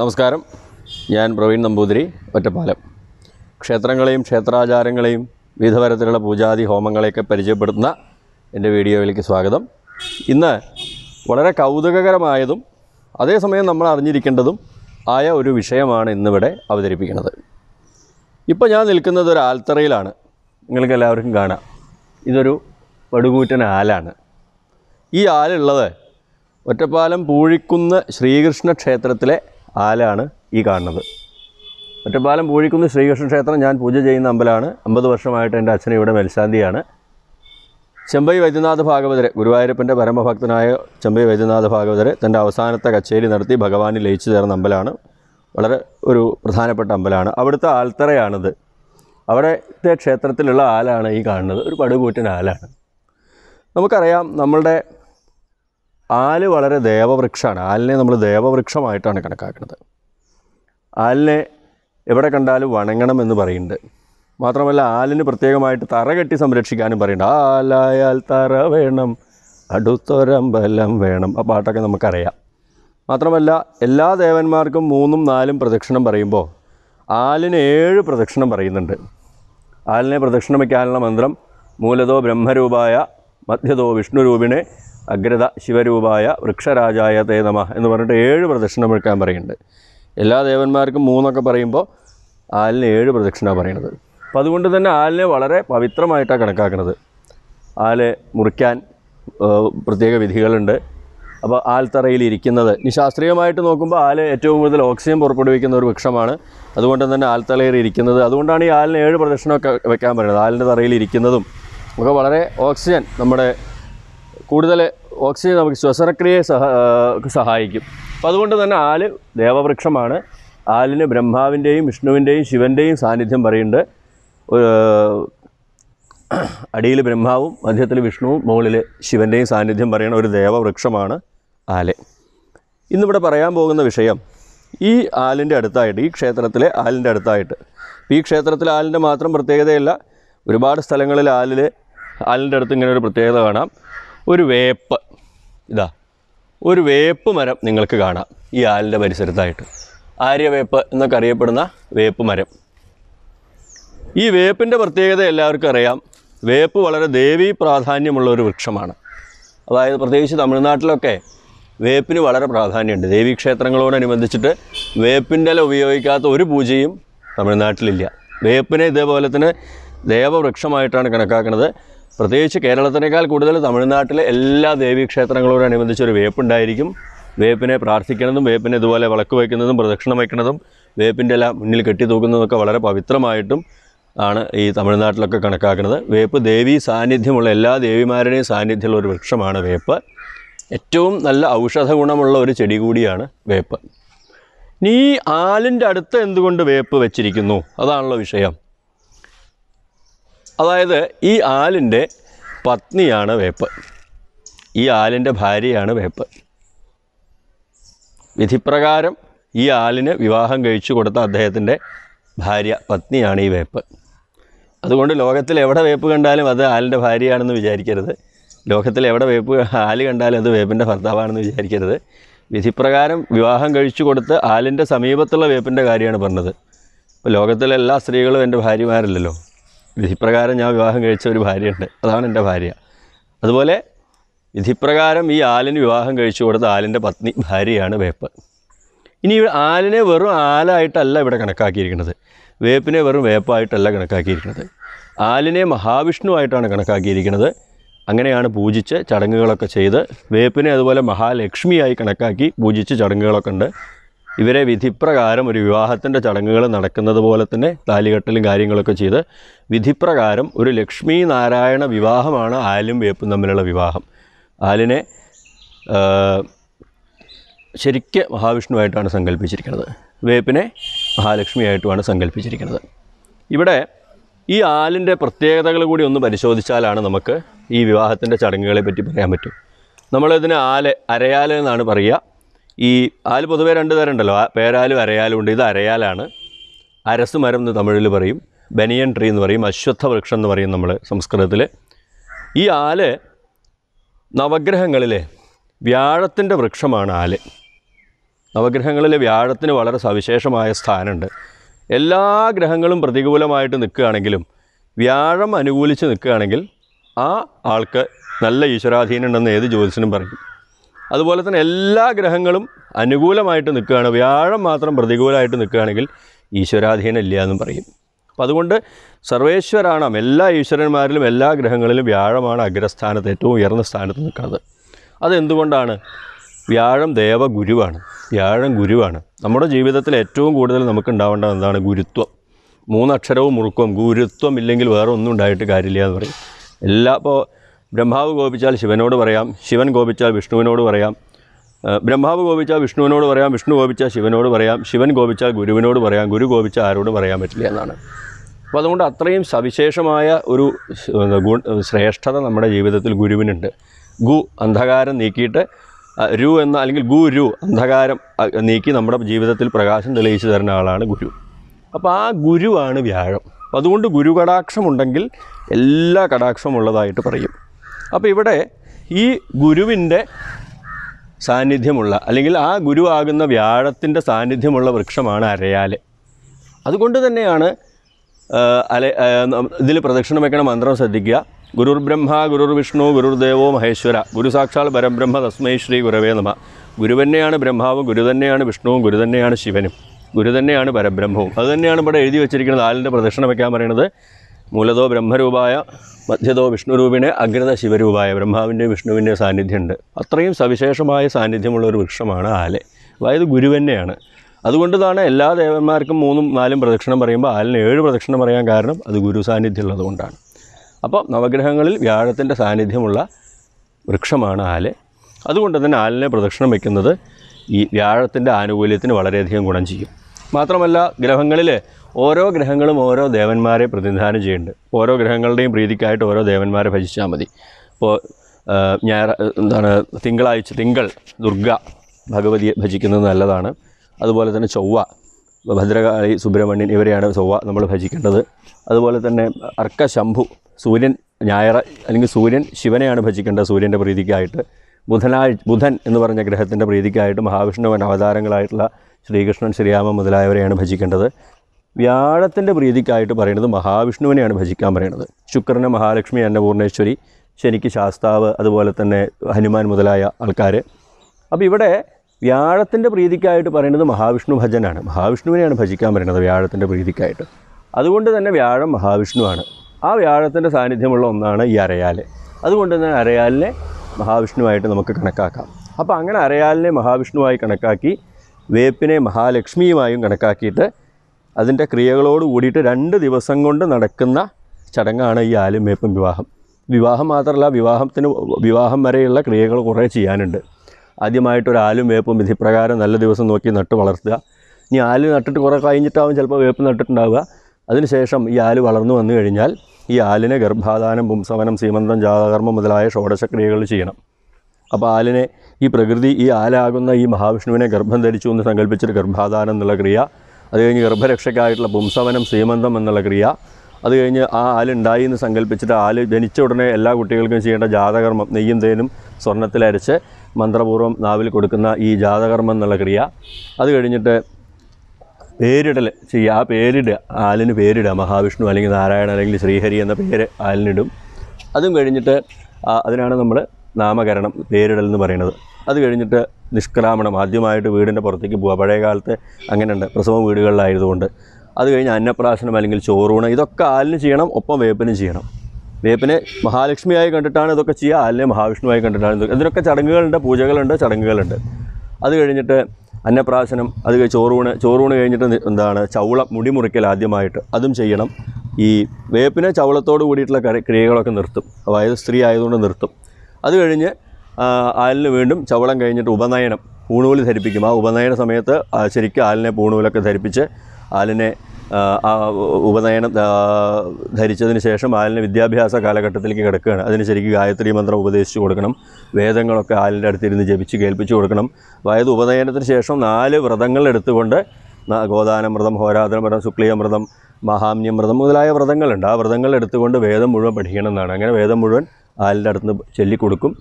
നമസ്കാരം ഞാൻ പ്രവീൺ നമ്പൂതിരി ഒറ്റപ്പാലം ക്ഷേത്രങ്ങളെയും ക്ഷേത്രാചാരങ്ങളെയും വിവിധ തരത്തിലുള്ള പൂജാതി ഹോമങ്ങളെയൊക്കെ പരിചയപ്പെടുത്തുന്ന എൻ്റെ വീഡിയോയിലേക്ക് സ്വാഗതം ഇന്ന് വളരെ കൗതുകകരമായതും അതേസമയം നമ്മൾ അറിഞ്ഞിരിക്കേണ്ടതും ആയ ഒരു വിഷയമാണ് ഇന്നിവിടെ അവതരിപ്പിക്കുന്നത് ഇപ്പോൾ ഞാൻ നിൽക്കുന്നത് ഒരു ആൽത്തറയിലാണ് നിങ്ങൾക്ക് എല്ലാവർക്കും കാണാം ഇതൊരു പടുകൂറ്റൻ ആലാണ് ഈ ആലുള്ളത് ഒറ്റപ്പാലം പൂഴിക്കുന്ന് ശ്രീകൃഷ്ണ ക്ഷേത്രത്തിലെ ആലാണ് ഈ കാണുന്നത് ഒറ്റപ്പാലം പൂഴിക്കുന്ന് ശ്രീകൃഷ്ണ ക്ഷേത്രം ഞാൻ പൂജ ചെയ്യുന്ന അമ്പലമാണ് അമ്പത് വർഷമായിട്ട് എൻ്റെ അച്ഛൻ ഇവിടെ മേൽശാന്തിയാണ് ചെമ്പൈ വൈദ്യനാഥ ഭാഗവതരെ ഗുരുവായൂരപ്പൻ്റെ പരമഭക്തനായ ചെമ്പൈ വൈദ്യനാഥ ഭാഗവതരെ തൻ്റെ അവസാനത്തെ കച്ചേരി നടത്തി ഭഗവാനിൽ ലയിച്ചു ചേർന്ന അമ്പലമാണ് വളരെ ഒരു പ്രധാനപ്പെട്ട അമ്പലമാണ് അവിടുത്തെ ആൽത്തറയാണിത് അവിടുത്തെ ക്ഷേത്രത്തിലുള്ള ആലാണ് ഈ കാണുന്നത് ഒരു പടുകൂറ്റൻ ആലാണ് നമുക്കറിയാം നമ്മളുടെ ആല് വളരെ ദേവവൃക്ഷമാണ് ആലിനെ നമ്മൾ ദേവവൃക്ഷമായിട്ടാണ് കണക്കാക്കുന്നത് ആലിനെ എവിടെ കണ്ടാലും വണങ്ങണം എന്ന് പറയുന്നുണ്ട് മാത്രമല്ല ആലിന് പ്രത്യേകമായിട്ട് തറ കെട്ടി സംരക്ഷിക്കാനും പറയുന്നുണ്ട് ആലായാൽ തറ വേണം അടുത്തൊരമ്പലം വേണം ആ പാട്ടൊക്കെ നമുക്കറിയാം മാത്രമല്ല എല്ലാ ദേവന്മാർക്കും മൂന്നും നാലും പ്രദക്ഷിണം പറയുമ്പോൾ ആലിന് ഏഴ് പ്രദക്ഷിണം പറയുന്നുണ്ട് ആലിനെ പ്രദക്ഷിണം വയ്ക്കാനുള്ള മന്ത്രം മൂലതോ ബ്രഹ്മരൂപായ മധ്യതോ വിഷ്ണുരൂപിണെ അഗ്രത ശിവരൂപായ വൃക്ഷരാജായ തേനമ എന്ന് പറഞ്ഞിട്ട് ഏഴ് പ്രദക്ഷിണം എടുക്കാൻ പറയുന്നുണ്ട് എല്ലാ ദേവന്മാർക്കും മൂന്നൊക്കെ പറയുമ്പോൾ ആലിന് ഏഴ് പ്രദക്ഷിണ പറയണത് അപ്പം അതുകൊണ്ട് തന്നെ ആലിനെ വളരെ പവിത്രമായിട്ടാണ് കണക്കാക്കുന്നത് ആലെ മുറിക്കാൻ പ്രത്യേക വിധികളുണ്ട് അപ്പോൾ ആൽത്തറയിൽ ഇരിക്കുന്നത് ഇനി ശാസ്ത്രീയമായിട്ട് നോക്കുമ്പോൾ ആല് ഏറ്റവും കൂടുതൽ ഓക്സിജൻ പുറപ്പെടുവിക്കുന്ന ഒരു വൃക്ഷമാണ് അതുകൊണ്ട് തന്നെ ആൽത്തറയിൽ ഇരിക്കുന്നത് അതുകൊണ്ടാണ് ഈ ആലിന് ഏഴ് പ്രദക്ഷിണമൊക്കെ വെക്കാൻ പറയുന്നത് ആലിൻ്റെ തറയിൽ ഇരിക്കുന്നതും ഒക്കെ വളരെ ഓക്സിജൻ നമ്മുടെ കൂടുതൽ ഓക്സിജൻ നമുക്ക് ശ്വസനക്രിയയെ സഹ സഹായിക്കും അപ്പോൾ അതുകൊണ്ട് തന്നെ ആല് ദേവവൃക്ഷമാണ് ആലിന് ബ്രഹ്മാവിൻ്റെയും വിഷ്ണുവിൻ്റെയും ശിവൻ്റെയും സാന്നിധ്യം പറയുന്നുണ്ട് അടിയിൽ ബ്രഹ്മാവും മധ്യത്തിൽ വിഷ്ണുവും മുകളിൽ ശിവൻ്റെയും സാന്നിധ്യം പറയുന്ന ഒരു ദേവവൃക്ഷമാണ് ആല് ഇന്നിവിടെ പറയാൻ പോകുന്ന വിഷയം ഈ ആലിൻ്റെ അടുത്തായിട്ട് ഈ ക്ഷേത്രത്തിലെ ആലിൻ്റെ അടുത്തായിട്ട് ഈ ക്ഷേത്രത്തിലെ ആലിൻ്റെ മാത്രം പ്രത്യേകതയല്ല ഒരുപാട് സ്ഥലങ്ങളിൽ ആലിൽ ആലിൻ്റെ അടുത്ത് ഇങ്ങനെ ഒരു പ്രത്യേകത കാണാം ഒരു വേപ്പ് ഇതാ ഒരു വേപ്പ് മരം നിങ്ങൾക്ക് കാണാം ഈ ആലിൻ്റെ പരിസരത്തായിട്ട് ആര്യവേപ്പ് എന്നൊക്കെ അറിയപ്പെടുന്ന വേപ്പ് മരം ഈ വേപ്പിൻ്റെ പ്രത്യേകത എല്ലാവർക്കും അറിയാം വേപ്പ് വളരെ ദേവീ പ്രാധാന്യമുള്ള ഒരു വൃക്ഷമാണ് അതായത് പ്രത്യേകിച്ച് തമിഴ്നാട്ടിലൊക്കെ വേപ്പിന് വളരെ പ്രാധാന്യമുണ്ട് ദേവീക്ഷേത്രങ്ങളോടനുബന്ധിച്ചിട്ട് വേപ്പിൻ്റെ ഇല ഉപയോഗിക്കാത്ത ഒരു പൂജയും തമിഴ്നാട്ടിലില്ല വേപ്പിനെ ഇതേപോലെ തന്നെ ദേവവൃക്ഷമായിട്ടാണ് കണക്കാക്കുന്നത് പ്രത്യേകിച്ച് കേരളത്തിനേക്കാൾ കൂടുതൽ തമിഴ്നാട്ടിലെ എല്ലാ ദേവീക്ഷേത്രങ്ങളോടനുബന്ധിച്ച് ഒരു വേപ്പുണ്ടായിരിക്കും വേപ്പിനെ പ്രാർത്ഥിക്കുന്നതും വേപ്പിനെ ഇതുപോലെ വിളക്ക് വയ്ക്കുന്നതും പ്രദക്ഷിണം വയ്ക്കുന്നതും വേപ്പിൻ്റെ എല്ലാം മുന്നിൽ കെട്ടി തൂക്കുന്നതൊക്കെ വളരെ പവിത്രമായിട്ടും ആണ് ഈ തമിഴ്നാട്ടിലൊക്കെ കണക്കാക്കുന്നത് വേപ്പ് ദേവി സാന്നിധ്യമുള്ള എല്ലാ ദേവിമാരുടെയും സാന്നിധ്യമുള്ള ഒരു വൃക്ഷമാണ് വേപ്പ് ഏറ്റവും നല്ല ഔഷധ ഗുണമുള്ള ഒരു ചെടി കൂടിയാണ് വേപ്പ് നീ ആലിൻ്റെ അടുത്ത് എന്തുകൊണ്ട് വേപ്പ് വെച്ചിരിക്കുന്നു അതാണല്ലോ വിഷയം അതായത് ഈ ആലിൻ്റെ പത്നിയാണ് വേപ്പ് ഈ ആലിൻ്റെ ഭാര്യയാണ് വേപ്പ് വിധിപ്രകാരം ഈ ആലിന് വിവാഹം കഴിച്ചു കൊടുത്ത അദ്ദേഹത്തിൻ്റെ ഭാര്യ പത്നിയാണ് ഈ വേപ്പ് അതുകൊണ്ട് ലോകത്തിൽ എവിടെ വേപ്പ് കണ്ടാലും അത് ആലിൻ്റെ ഭാര്യയാണെന്ന് വിചാരിക്കരുത് ലോകത്തിൽ എവിടെ വേപ്പ് ആല് കണ്ടാലും അത് വേപ്പിൻ്റെ ഭർത്താവാണെന്ന് വിചാരിക്കരുത് വിധിപ്രകാരം വിവാഹം കഴിച്ചു കൊടുത്ത് ആലിൻ്റെ സമീപത്തുള്ള വേപ്പിൻ്റെ കാര്യമാണ് പറഞ്ഞത് ഇപ്പോൾ ലോകത്തിലെ എല്ലാ സ്ത്രീകളും എൻ്റെ ഭാര്യമാരല്ലല്ലോ വിധിപ്രകാരം ഞാൻ വിവാഹം കഴിച്ച ഒരു ഭാര്യയുണ്ട് അതാണ് എൻ്റെ ഭാര്യ അതുപോലെ വിധിപ്രകാരം ഈ ആലിന് വിവാഹം കഴിച്ചു കൊടുത്ത ആലിൻ്റെ പത്നി ഭാര്യയാണ് വേപ്പ് ഇനി ആലിനെ വെറും ആലായിട്ടല്ല ഇവിടെ കണക്കാക്കിയിരിക്കുന്നത് വേപ്പിനെ വെറും വേപ്പായിട്ടല്ല കണക്കാക്കിയിരിക്കുന്നത് ആലിനെ മഹാവിഷ്ണുവായിട്ടാണ് കണക്കാക്കിയിരിക്കുന്നത് അങ്ങനെയാണ് പൂജിച്ച് ചടങ്ങുകളൊക്കെ ചെയ്ത് വേപ്പിനെ അതുപോലെ മഹാലക്ഷ്മിയായി കണക്കാക്കി പൂജിച്ച് ചടങ്ങുകളൊക്കെ ഉണ്ട് ഇവരെ വിധിപ്രകാരം ഒരു വിവാഹത്തിൻ്റെ ചടങ്ങുകൾ നടക്കുന്നത് പോലെ തന്നെ താലികെട്ടലും കാര്യങ്ങളൊക്കെ ചെയ്ത് വിധിപ്രകാരം ഒരു ലക്ഷ്മി നാരായണ വിവാഹമാണ് ആലും വേപ്പും തമ്മിലുള്ള വിവാഹം ആലിനെ ശരിക്ക് മഹാവിഷ്ണുവായിട്ടാണ് സങ്കല്പിച്ചിരിക്കുന്നത് വേപ്പിനെ മഹാലക്ഷ്മിയായിട്ടുമാണ് സങ്കല്പിച്ചിരിക്കുന്നത് ഇവിടെ ഈ ആലിൻ്റെ പ്രത്യേകതകൾ കൂടി ഒന്ന് പരിശോധിച്ചാലാണ് നമുക്ക് ഈ വിവാഹത്തിൻ്റെ ചടങ്ങുകളെ പറ്റി പറയാൻ പറ്റും നമ്മളിതിന് ആല് അരയാലെന്നാണ് എന്നാണ് പറയുക ഈ ആല് പൊതുവേ രണ്ട് തരമുണ്ടല്ലോ പേരാലും അരയാലും ഉണ്ട് ഇത് അരയാലാണ് അരസുമരം എന്ന് തമിഴിൽ പറയും ബനിയൻ ട്രീ എന്ന് പറയും അശ്വത്ഥ വൃക്ഷം എന്ന് പറയും നമ്മൾ സംസ്കൃതത്തിൽ ഈ ആല് നവഗ്രഹങ്ങളിലെ വ്യാഴത്തിൻ്റെ വൃക്ഷമാണ് ആല് നവഗ്രഹങ്ങളിലെ വ്യാഴത്തിന് വളരെ സവിശേഷമായ സ്ഥാനമുണ്ട് എല്ലാ ഗ്രഹങ്ങളും പ്രതികൂലമായിട്ട് നിൽക്കുകയാണെങ്കിലും വ്യാഴം അനുകൂലിച്ച് നിൽക്കുകയാണെങ്കിൽ ആ ആൾക്ക് നല്ല ഈശ്വരാധീനം ഉണ്ടെന്ന് ഏത് ജ്യോതിഷനും പറയും അതുപോലെ തന്നെ എല്ലാ ഗ്രഹങ്ങളും അനുകൂലമായിട്ട് നിൽക്കുകയാണ് വ്യാഴം മാത്രം പ്രതികൂലമായിട്ട് നിൽക്കുകയാണെങ്കിൽ ഈശ്വരാധീനം ഇല്ല എന്നും പറയും അപ്പം അതുകൊണ്ട് സർവേശ്വരാണാം എല്ലാ ഈശ്വരന്മാരിലും എല്ലാ ഗ്രഹങ്ങളിലും വ്യാഴമാണ് അഗ്രസ്ഥാനത്ത് ഏറ്റവും ഉയർന്ന സ്ഥാനത്ത് നിൽക്കുന്നത് അതെന്തുകൊണ്ടാണ് വ്യാഴം ദേവ ഗുരുവാണ് വ്യാഴം ഗുരുവാണ് നമ്മുടെ ജീവിതത്തിൽ ഏറ്റവും കൂടുതൽ നമുക്ക് ഉണ്ടാവേണ്ടത് എന്താണ് ഗുരുത്വം മൂന്നക്ഷരവും മുറുക്കവും ഗുരുത്വം ഇല്ലെങ്കിൽ വേറെ ഒന്നും ഉണ്ടായിട്ട് കാര്യമില്ല എന്ന് പറയും എല്ലാ ഇപ്പോൾ ബ്രഹ്മാവ് കോപിച്ചാൽ ശിവനോട് പറയാം ശിവൻ കോപിച്ചാൽ വിഷ്ണുവിനോട് പറയാം ബ്രഹ്മാവ് കോപിച്ചാൽ വിഷ്ണുവിനോട് പറയാം വിഷ്ണു കോപിച്ചാൽ ശിവനോട് പറയാം ശിവൻ കോപിച്ചാൽ ഗുരുവിനോട് പറയാം ഗുരു കോപിച്ചാൽ ആരോട് പറയാൻ പറ്റില്ല എന്നാണ് അപ്പോൾ അതുകൊണ്ട് അത്രയും സവിശേഷമായ ഒരു ഗുണ ശ്രേഷ്ഠത നമ്മുടെ ജീവിതത്തിൽ ഗുരുവിനുണ്ട് ഗു അന്ധകാരം നീക്കിയിട്ട് രു എന്ന അല്ലെങ്കിൽ ഗുരു അന്ധകാരം നീക്കി നമ്മുടെ ജീവിതത്തിൽ പ്രകാശം തെളിയിച്ചു തരുന്ന ആളാണ് ഗുരു അപ്പോൾ ആ ഗുരുവാണ് വ്യാഴം അതുകൊണ്ട് ഗുരു കടാക്ഷമുണ്ടെങ്കിൽ എല്ലാ കടാക്ഷമുള്ളതായിട്ട് ഉള്ളതായിട്ട് പറയും അപ്പോൾ ഇവിടെ ഈ ഗുരുവിൻ്റെ സാന്നിധ്യമുള്ള അല്ലെങ്കിൽ ആ ഗുരുവാകുന്ന വ്യാഴത്തിൻ്റെ സാന്നിധ്യമുള്ള വൃക്ഷമാണ് അരയാല് അതുകൊണ്ട് തന്നെയാണ് അലെ ഇതിൽ പ്രദക്ഷിണം വയ്ക്കണ മന്ത്രം ശ്രദ്ധിക്കുക ഗുരുർ ബ്രഹ്മ ഗുരുർ വിഷ്ണു ഗുരുദേവോ മഹേശ്വര ഗുരുസാക്ഷാൽ പരബ്രഹ്മ തസ്മൈ ശ്രീ ഗുരവേ നമ ഗുരു തന്നെയാണ് ബ്രഹ്മാവും ഗുരു തന്നെയാണ് വിഷ്ണുവും ഗുരു തന്നെയാണ് ശിവനും ഗുരു തന്നെയാണ് പരബ്രഹ്മവും അതുതന്നെയാണ് ഇവിടെ എഴുതി വെച്ചിരിക്കുന്നത് ആലിൻ്റെ പ്രദക്ഷിണം വയ്ക്കാൻ പറയുന്നത് മൂലതോ ബ്രഹ്മരൂപായ മധ്യതോ വിഷ്ണുരൂപിണെ അഗ്രത ശിവരൂപായ ബ്രഹ്മാവിൻ്റെയും വിഷ്ണുവിൻ്റെയും സാന്നിധ്യമുണ്ട് അത്രയും സവിശേഷമായ സാന്നിധ്യമുള്ള ഒരു വൃക്ഷമാണ് ആല് അതായത് ഗുരുവന്നെയാണ് അതുകൊണ്ട് തന്നെ എല്ലാ ദേവന്മാർക്കും മൂന്നും നാലും പ്രദക്ഷിണം പറയുമ്പോൾ ആലിന് ഏഴ് പ്രദക്ഷിണം പറയാൻ കാരണം അത് ഗുരു സാന്നിധ്യം ഉള്ളതുകൊണ്ടാണ് അപ്പോൾ നവഗ്രഹങ്ങളിൽ വ്യാഴത്തിൻ്റെ സാന്നിധ്യമുള്ള വൃക്ഷമാണ് ആല അതുകൊണ്ട് തന്നെ ആലിനെ പ്രദക്ഷിണം വയ്ക്കുന്നത് ഈ വ്യാഴത്തിൻ്റെ ആനുകൂല്യത്തിന് വളരെയധികം ഗുണം ചെയ്യും മാത്രമല്ല ഗ്രഹങ്ങളിൽ ഓരോ ഗ്രഹങ്ങളും ഓരോ ദേവന്മാരെ പ്രതിനിധാനം ചെയ്യുന്നുണ്ട് ഓരോ ഗ്രഹങ്ങളുടെയും പ്രീതിക്കായിട്ട് ഓരോ ദേവന്മാരെ ഭജിച്ചാൽ മതി ഇപ്പോൾ ഞാൻ എന്താണ് തിങ്കളാഴ്ച തിങ്കൾ ദുർഗ ഭഗവതിയെ ഭജിക്കുന്നത് നല്ലതാണ് അതുപോലെ തന്നെ ചൊവ്വ ഭദ്രകാളി സുബ്രഹ്മണ്യൻ ഇവരെയാണ് ചൊവ്വ നമ്മൾ ഭജിക്കേണ്ടത് അതുപോലെ തന്നെ അർക്കശംഭു സൂര്യൻ ഞായറ അല്ലെങ്കിൽ സൂര്യൻ ശിവനെയാണ് ഭജിക്കേണ്ടത് സൂര്യൻ്റെ പ്രീതിക്കായിട്ട് ബുധനാഴ്ച ബുധൻ എന്ന് പറഞ്ഞ ഗ്രഹത്തിൻ്റെ പ്രീതിക്കായിട്ട് മഹാവിഷ്ണുവൻ അവതാരങ്ങളായിട്ടുള്ള ശ്രീകൃഷ്ണൻ ശ്രീരാമൻ മുതലായവരെയാണ് ഭജിക്കേണ്ടത് വ്യാഴത്തിൻ്റെ പ്രീതിക്കായിട്ട് പറയുന്നത് മഹാവിഷ്ണുവിനെയാണ് ഭജിക്കാൻ പറയുന്നത് ശുക്രനെ മഹാലക്ഷ്മി അന്നപൂർണേശ്വരി ശനിക്ക് ശാസ്താവ് അതുപോലെ തന്നെ ഹനുമാൻ മുതലായ ആൾക്കാർ അപ്പോൾ ഇവിടെ വ്യാഴത്തിൻ്റെ പ്രീതിക്കായിട്ട് പറയുന്നത് മഹാവിഷ്ണു ഭജനാണ് മഹാവിഷ്ണുവിനെയാണ് ഭജിക്കാൻ പറയുന്നത് വ്യാഴത്തിൻ്റെ പ്രീതിക്കായിട്ട് അതുകൊണ്ട് തന്നെ വ്യാഴം മഹാവിഷ്ണുവാണ് ആ വ്യാഴത്തിൻ്റെ സാന്നിധ്യമുള്ള ഒന്നാണ് ഈ അരയാൽ അതുകൊണ്ട് തന്നെ അരയാലിനെ മഹാവിഷ്ണുവായിട്ട് നമുക്ക് കണക്കാക്കാം അപ്പോൾ അങ്ങനെ അരയാലിനെ മഹാവിഷ്ണുവായി കണക്കാക്കി വേപ്പിനെ മഹാലക്ഷ്മിയുമായും കണക്കാക്കിയിട്ട് അതിൻ്റെ ക്രിയകളോട് കൂടിയിട്ട് രണ്ട് ദിവസം കൊണ്ട് നടക്കുന്ന ചടങ്ങാണ് ഈ ആലുമേപ്പും വിവാഹം വിവാഹം മാത്രമല്ല വിവാഹത്തിന് വിവാഹം വരെയുള്ള ക്രിയകൾ കുറേ ചെയ്യാനുണ്ട് ആദ്യമായിട്ടൊരു ആലും വേപ്പും വിധിപ്രകാരം നല്ല ദിവസം നോക്കി നട്ട് വളർത്തുക ഇനി ആല് നട്ടിട്ട് കുറേ കഴിഞ്ഞിട്ടാവും ചിലപ്പോൾ വേപ്പ് നട്ടിട്ടുണ്ടാവുക അതിനുശേഷം ഈ ആല് വളർന്നു വന്നു കഴിഞ്ഞാൽ ഈ ആലിനെ ഗർഭാധാനം പുംസവനം സീമന്തം ജാതകർമ്മം മുതലായ ഷോഡശക്രിയകൾ ചെയ്യണം അപ്പോൾ ആലിനെ ഈ പ്രകൃതി ഈ ആലാകുന്ന ഈ മഹാവിഷ്ണുവിനെ ഗർഭം ധരിച്ചു എന്ന് സങ്കല്പിച്ചൊരു ഗർഭാധാനം എന്നുള്ള ക്രിയ അത് കഴിഞ്ഞ് ഗർഭരക്ഷക്കായിട്ടുള്ള പുംസവനം സീമന്തം എന്നുള്ള ക്രിയ അത് കഴിഞ്ഞ് ആ ആലുണ്ടായി എന്ന് സങ്കല്പിച്ചിട്ട് ആല് ജനിച്ച ഉടനെ എല്ലാ കുട്ടികൾക്കും ചെയ്യേണ്ട ജാതകർമ്മം നെയ്യും തേനും സ്വർണ്ണത്തിലരച്ച് മന്ത്രപൂർവ്വം നാവിൽ കൊടുക്കുന്ന ഈ ജാതകർമ്മം എന്നുള്ള ക്രിയ അത് കഴിഞ്ഞിട്ട് പേരിടൽ ചെയ്യുക ആ പേരിടുക ആലിന് പേരിടുക മഹാവിഷ്ണു അല്ലെങ്കിൽ നാരായണ അല്ലെങ്കിൽ ശ്രീഹരി എന്ന പേര് ആലിനിടും അതും കഴിഞ്ഞിട്ട് അതിനാണ് നമ്മൾ നാമകരണം പേരിടൽ എന്ന് പറയുന്നത് അത് കഴിഞ്ഞിട്ട് നിഷ്കലാമണം ആദ്യമായിട്ട് വീടിൻ്റെ പുറത്തേക്ക് പോവുക പഴയ കാലത്ത് അങ്ങനെയുണ്ട് പ്രസവം വീടുകളിലായതുകൊണ്ട് അത് കഴിഞ്ഞ് അന്നപ്രാശനം അല്ലെങ്കിൽ ചോറൂണ് ഇതൊക്കെ ആലിന് ചെയ്യണം ഒപ്പം വേപ്പിനും ചെയ്യണം വേപ്പിനെ മഹാലക്ഷ്മിയായി കണ്ടിട്ടാണ് ഇതൊക്കെ ചെയ്യുക ആലിനെ മഹാവിഷ്ണുവായി കണ്ടിട്ടാണ് ഇതൊക്കെ ഇതിനൊക്കെ ചടങ്ങുകളുണ്ട് പൂജകളുണ്ട് ചടങ്ങുകളുണ്ട് അത് കഴിഞ്ഞിട്ട് അന്നപ്രാശനം അത് കഴിഞ്ഞ് ചോറൂണ് ചോറൂണ് കഴിഞ്ഞിട്ട് എന്താണ് ചവളം മുടി മുറിക്കൽ ആദ്യമായിട്ട് അതും ചെയ്യണം ഈ വേപ്പിനെ ചവളത്തോട് കൂടിയിട്ടുള്ള ക്രിയകളൊക്കെ നിർത്തും അതായത് സ്ത്രീ ആയതുകൊണ്ട് നിർത്തും അത് കഴിഞ്ഞ് ആലിന് വീണ്ടും ചവളം കഴിഞ്ഞിട്ട് ഉപനയനം പൂണൂല് ധരിപ്പിക്കും ആ ഉപനയന സമയത്ത് ശരിക്കും ആലിനെ പൂണൂലൊക്കെ ധരിപ്പിച്ച് ആലിനെ ഉപനയനം ധരിച്ചതിന് ശേഷം ആലിന് വിദ്യാഭ്യാസ കാലഘട്ടത്തിലേക്ക് കിടക്കുകയാണ് അതിന് ശരിക്കും ഗായത്രി മന്ത്രം ഉപദേശിച്ചു കൊടുക്കണം വേദങ്ങളൊക്കെ ആലിൻ്റെ അടുത്തിരുന്ന് ജപിച്ച് കേൾപ്പിച്ചു കൊടുക്കണം അതായത് ഉപനയനത്തിന് ശേഷം നാല് വ്രതങ്ങൾ എടുത്തുകൊണ്ട് ഗോദാനമൃതം ഹോരാതനമൃതം ശുക്ലിയമൃതം മഹാമ്യമൃതം മുതലായ വ്രതങ്ങളുണ്ട് ആ വ്രതങ്ങൾ എടുത്തുകൊണ്ട് വേദം മുഴുവൻ പഠിക്കണം എന്നാണ് അങ്ങനെ വേദം മുഴുവൻ ആലിൻ്റെ അടുത്ത് ചൊല്ലിക്കൊടുക്കും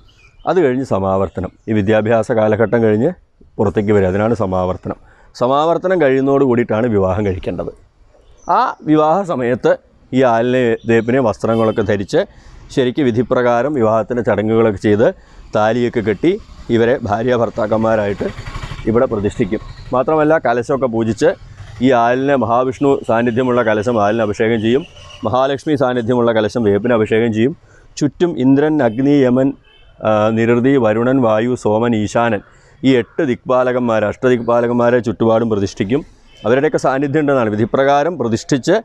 അത് കഴിഞ്ഞ് സമാവർത്തനം ഈ വിദ്യാഭ്യാസ കാലഘട്ടം കഴിഞ്ഞ് പുറത്തേക്ക് വരിക അതിനാണ് സമാവർത്തനം സമാവർത്തനം കഴിയുന്നതോട് കൂടിയിട്ടാണ് വിവാഹം കഴിക്കേണ്ടത് ആ വിവാഹ സമയത്ത് ഈ ആലിനെ ദേപ്പിനെ വസ്ത്രങ്ങളൊക്കെ ധരിച്ച് ശരിക്ക് വിധിപ്രകാരം വിവാഹത്തിൻ്റെ ചടങ്ങുകളൊക്കെ ചെയ്ത് താലിയൊക്കെ കെട്ടി ഇവരെ ഭാര്യ ഭർത്താക്കന്മാരായിട്ട് ഇവിടെ പ്രതിഷ്ഠിക്കും മാത്രമല്ല കലശമൊക്കെ പൂജിച്ച് ഈ ആലിനെ മഹാവിഷ്ണു സാന്നിധ്യമുള്ള കലശം ആലിന് അഭിഷേകം ചെയ്യും മഹാലക്ഷ്മി സാന്നിധ്യമുള്ള കലശം വേപ്പിന് അഭിഷേകം ചെയ്യും ചുറ്റും ഇന്ദ്രൻ അഗ്നി യമൻ നിരൃതി വരുണൻ വായു സോമൻ ഈശാനൻ ഈ എട്ട് ദിക്പാലകന്മാർ അഷ്ടദിക്പാലകന്മാരെ ചുറ്റുപാടും പ്രതിഷ്ഠിക്കും അവരുടെയൊക്കെ സാന്നിധ്യം ഉണ്ടെന്നാണ് വിധിപ്രകാരം പ്രതിഷ്ഠിച്ച്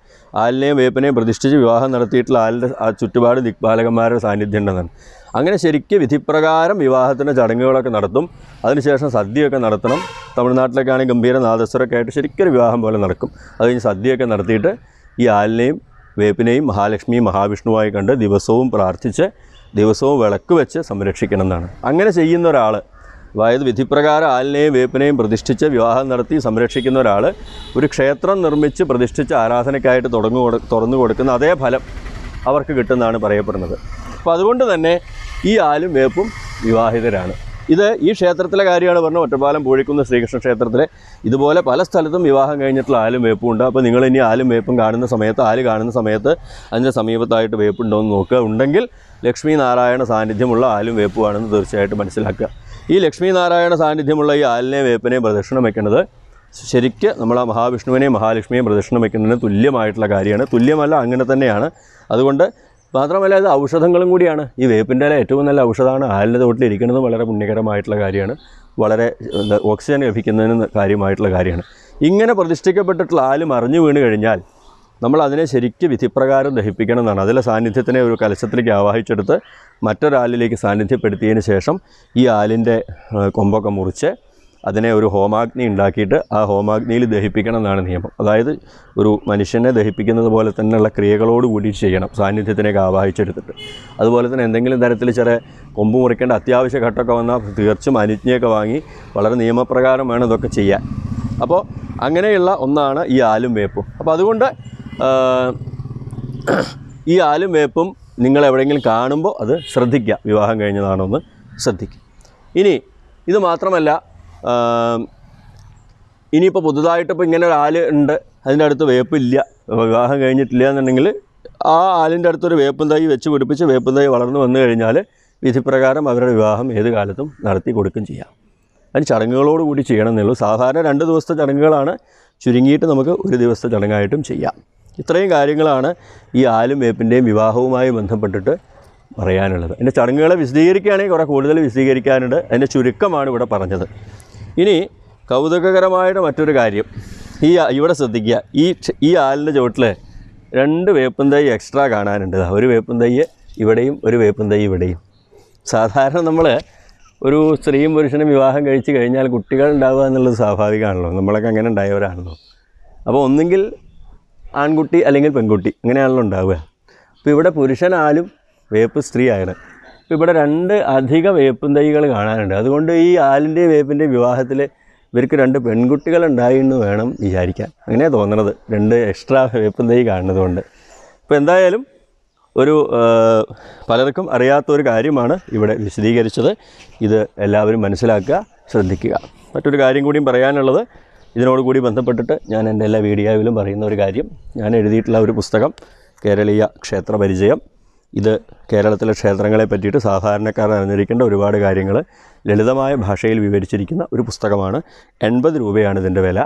ആലിനെയും വേപ്പനെയും പ്രതിഷ്ഠിച്ച് വിവാഹം നടത്തിയിട്ടുള്ള ആലിൻ്റെ ആ ചുറ്റുപാട് ദിക്പാലകന്മാരുടെ സാന്നിധ്യം ഉണ്ടെന്നാണ് അങ്ങനെ ശരിക്കും വിധിപ്രകാരം വിവാഹത്തിൻ്റെ ചടങ്ങുകളൊക്കെ നടത്തും അതിനുശേഷം സദ്യയൊക്കെ നടത്തണം തമിഴ്നാട്ടിലൊക്കെ ആണെങ്കിൽ ഗംഭീര നാദസ്വരൊക്കെ ആയിട്ട് ശരിക്കൊരു വിവാഹം പോലെ നടക്കും അത് കഴിഞ്ഞ് സദ്യയൊക്കെ നടത്തിയിട്ട് ഈ ആലിനെയും വേപ്പിനെയും മഹാലക്ഷ്മിയും മഹാവിഷ്ണുവായി കണ്ട് ദിവസവും പ്രാർത്ഥിച്ച് ദിവസവും വിളക്ക് വെച്ച് സംരക്ഷിക്കണം എന്നാണ് അങ്ങനെ ചെയ്യുന്ന ഒരാൾ അതായത് വിധിപ്രകാരം ആലിനെയും വേപ്പിനെയും പ്രതിഷ്ഠിച്ച് വിവാഹം നടത്തി സംരക്ഷിക്കുന്ന ഒരാൾ ഒരു ക്ഷേത്രം നിർമ്മിച്ച് പ്രതിഷ്ഠിച്ച് ആരാധനയ്ക്കായിട്ട് തുടങ്ങു തുറന്നു കൊടുക്കുന്ന അതേ ഫലം അവർക്ക് കിട്ടുന്നതാണ് പറയപ്പെടുന്നത് അപ്പോൾ അതുകൊണ്ട് തന്നെ ഈ ആലും വേപ്പും വിവാഹിതരാണ് ഇത് ഈ ക്ഷേത്രത്തിലെ കാര്യമാണ് പറഞ്ഞത് ഒറ്റപ്പാലം പൂഴിക്കുന്ന ശ്രീകൃഷ്ണ ക്ഷേത്രത്തിലെ ഇതുപോലെ പല സ്ഥലത്തും വിവാഹം കഴിഞ്ഞിട്ടുള്ള ആലും വേപ്പുണ്ട് അപ്പോൾ നിങ്ങൾ ഇനി ആലും വേപ്പും കാണുന്ന സമയത്ത് ആല് കാണുന്ന സമയത്ത് അതിൻ്റെ സമീപത്തായിട്ട് വേപ്പുണ്ടോ എന്ന് നോക്കുക ഉണ്ടെങ്കിൽ ലക്ഷ്മി നാരായണ സാന്നിധ്യമുള്ള ആലും വേപ്പുമാണെന്ന് തീർച്ചയായിട്ടും മനസ്സിലാക്കുക ഈ ലക്ഷ്മി നാരായണ സാന്നിധ്യമുള്ള ഈ ആലിനെ വേപ്പിനെയും പ്രദക്ഷിണം വെക്കുന്നത് ശരിക്ക് നമ്മൾ ആ മഹാവിഷ്ണുവിനെയും മഹാലക്ഷ്മിയെയും പ്രദക്ഷിണം വയ്ക്കുന്നതിന് തുല്യമായിട്ടുള്ള കാര്യമാണ് തുല്യമല്ല അങ്ങനെ തന്നെയാണ് അതുകൊണ്ട് മാത്രമല്ല ഇത് ഔഷധങ്ങളും കൂടിയാണ് ഈ വേപ്പിൻ്റെ ഇല ഏറ്റവും നല്ല ഔഷധമാണ് ആലിൻ്റെ തോട്ടിലിരിക്കുന്നതും വളരെ പുണ്യകരമായിട്ടുള്ള കാര്യമാണ് വളരെ ഓക്സിജൻ ലഭിക്കുന്നതിന് കാര്യമായിട്ടുള്ള കാര്യമാണ് ഇങ്ങനെ പ്രതിഷ്ഠിക്കപ്പെട്ടിട്ടുള്ള ആല് മറിഞ്ഞു വീണ് കഴിഞ്ഞാൽ നമ്മൾ അതിനെ ശരിക്കും വിധിപ്രകാരം ദഹിപ്പിക്കണം എന്നാണ് അതിലെ സാന്നിധ്യത്തിനെ ഒരു കലശത്തിലേക്ക് ആവാഹിച്ചെടുത്ത് മറ്റൊരാലിലേക്ക് സാന്നിധ്യപ്പെടുത്തിയതിന് ശേഷം ഈ ആലിൻ്റെ കൊമ്പൊക്കെ മുറിച്ച് അതിനെ ഒരു ഹോമാഗ്നി ഉണ്ടാക്കിയിട്ട് ആ ഹോമാഗ്നിയിൽ ദഹിപ്പിക്കണം എന്നാണ് നിയമം അതായത് ഒരു മനുഷ്യനെ ദഹിപ്പിക്കുന്നത് പോലെ തന്നെയുള്ള ക്രിയകളോട് കൂടി ചെയ്യണം സാന്നിധ്യത്തിനൊക്കെ ആവാഹിച്ചെടുത്തിട്ട് അതുപോലെ തന്നെ എന്തെങ്കിലും തരത്തിൽ ചെറിയ കൊമ്പ് മുറിക്കേണ്ട അത്യാവശ്യ ഘട്ടമൊക്കെ വന്നാൽ തീർച്ചും അനുജ്ഞയൊക്കെ വാങ്ങി വളരെ നിയമപ്രകാരം വേണം ഇതൊക്കെ ചെയ്യാൻ അപ്പോൾ അങ്ങനെയുള്ള ഒന്നാണ് ഈ ആലും വേപ്പും അപ്പോൾ അതുകൊണ്ട് ഈ ആലും വേപ്പും നിങ്ങൾ എവിടെയെങ്കിലും കാണുമ്പോൾ അത് ശ്രദ്ധിക്കുക വിവാഹം കഴിഞ്ഞതാണോ എന്ന് ശ്രദ്ധിക്കുക ഇനി ഇത് മാത്രമല്ല ഇനിയിപ്പോൾ പുതുതായിട്ട് ഇപ്പോൾ ഇങ്ങനെ ഒരു ആല് ഉണ്ട് അതിൻ്റെ അടുത്ത് വേപ്പില്ല വിവാഹം കഴിഞ്ഞിട്ടില്ല എന്നുണ്ടെങ്കിൽ ആ ആലിൻ്റെ അടുത്തൊരു വേപ്പും തൈ വെച്ച് പിടിപ്പിച്ച് വേപ്പും തൈ വളർന്നു വന്നു കഴിഞ്ഞാൽ വിധിപ്രകാരം അവരുടെ വിവാഹം ഏത് കാലത്തും നടത്തി കൊടുക്കും ചെയ്യാം അതിന് ചടങ്ങുകളോട് കൂടി എന്നുള്ളൂ സാധാരണ രണ്ട് ദിവസത്തെ ചടങ്ങുകളാണ് ചുരുങ്ങിയിട്ട് നമുക്ക് ഒരു ദിവസത്തെ ചടങ്ങായിട്ടും ചെയ്യാം ഇത്രയും കാര്യങ്ങളാണ് ഈ ആലും വേപ്പിൻ്റെയും വിവാഹവുമായി ബന്ധപ്പെട്ടിട്ട് പറയാനുള്ളത് അതിൻ്റെ ചടങ്ങുകളെ വിശദീകരിക്കുകയാണെങ്കിൽ കുറേ കൂടുതൽ വിശദീകരിക്കാനുണ്ട് അതിൻ്റെ ചുരുക്കമാണ് ഇവിടെ പറഞ്ഞത് ഇനി കൗതുകകരമായിട്ട് മറ്റൊരു കാര്യം ഈ ഇവിടെ ശ്രദ്ധിക്കുക ഈ ഈ ആലിൻ്റെ ചുവട്ടിൽ രണ്ട് വേപ്പും തൈ എക്സ്ട്രാ കാണാനുണ്ട് ഒരു വേപ്പും തൈ ഇവിടെയും ഒരു വേപ്പും തൈ ഇവിടെയും സാധാരണ നമ്മൾ ഒരു സ്ത്രീയും പുരുഷനും വിവാഹം കഴിച്ച് കഴിഞ്ഞാൽ കുട്ടികൾ ഉണ്ടാവുക എന്നുള്ളത് സ്വാഭാവികമാണല്ലോ നമ്മളൊക്കെ അങ്ങനെ ഉണ്ടായവരാണല്ലോ അപ്പോൾ ഒന്നെങ്കിൽ ആൺകുട്ടി അല്ലെങ്കിൽ പെൺകുട്ടി അങ്ങനെയാണല്ലോ ഉണ്ടാവുക അപ്പോൾ ഇവിടെ പുരുഷനാലും വേപ്പ് സ്ത്രീ ആയത് ഇവിടെ രണ്ട് അധിക വേപ്പും തൈകൾ കാണാനുണ്ട് അതുകൊണ്ട് ഈ ആലിൻ്റെ വേപ്പിൻ്റെ വിവാഹത്തിൽ ഇവർക്ക് രണ്ട് പെൺകുട്ടികൾ ഉണ്ടായിരുന്നു വേണം വിചാരിക്കാൻ അങ്ങനെ തോന്നണത് രണ്ട് എക്സ്ട്രാ വേപ്പും തൈ കാണുന്നതുകൊണ്ട് അപ്പോൾ എന്തായാലും ഒരു പലർക്കും അറിയാത്തൊരു കാര്യമാണ് ഇവിടെ വിശദീകരിച്ചത് ഇത് എല്ലാവരും മനസ്സിലാക്കുക ശ്രദ്ധിക്കുക മറ്റൊരു കാര്യം കൂടിയും പറയാനുള്ളത് ഇതിനോടുകൂടി ബന്ധപ്പെട്ടിട്ട് ഞാൻ എൻ്റെ എല്ലാ വീഡിയോയിലും പറയുന്ന ഒരു കാര്യം ഞാൻ എഴുതിയിട്ടുള്ള ഒരു പുസ്തകം കേരളീയ ക്ഷേത്രപരിചയം ഇത് കേരളത്തിലെ ക്ഷേത്രങ്ങളെ പറ്റിയിട്ട് സാധാരണക്കാർ അറിഞ്ഞിരിക്കേണ്ട ഒരുപാട് കാര്യങ്ങൾ ലളിതമായ ഭാഷയിൽ വിവരിച്ചിരിക്കുന്ന ഒരു പുസ്തകമാണ് എൺപത് രൂപയാണ് ഇതിൻ്റെ വില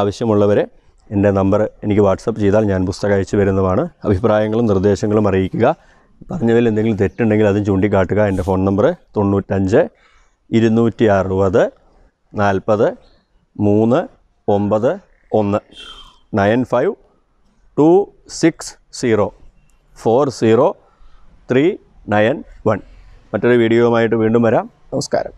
ആവശ്യമുള്ളവരെ എൻ്റെ നമ്പർ എനിക്ക് വാട്സപ്പ് ചെയ്താൽ ഞാൻ പുസ്തകം അയച്ചു വരുന്നതാണ് അഭിപ്രായങ്ങളും നിർദ്ദേശങ്ങളും അറിയിക്കുക പറഞ്ഞതിൽ എന്തെങ്കിലും തെറ്റുണ്ടെങ്കിൽ അതും ചൂണ്ടിക്കാട്ടുക എൻ്റെ ഫോൺ നമ്പർ തൊണ്ണൂറ്റഞ്ച് ഇരുന്നൂറ്റി അറുപത് നാൽപ്പത് മൂന്ന് ഒമ്പത് ഒന്ന് nine five two six zero four zero three nine one മറ്റൊരു വീഡിയോയുമായിട്ട് വീണ്ടും വരാം നമസ്കാരം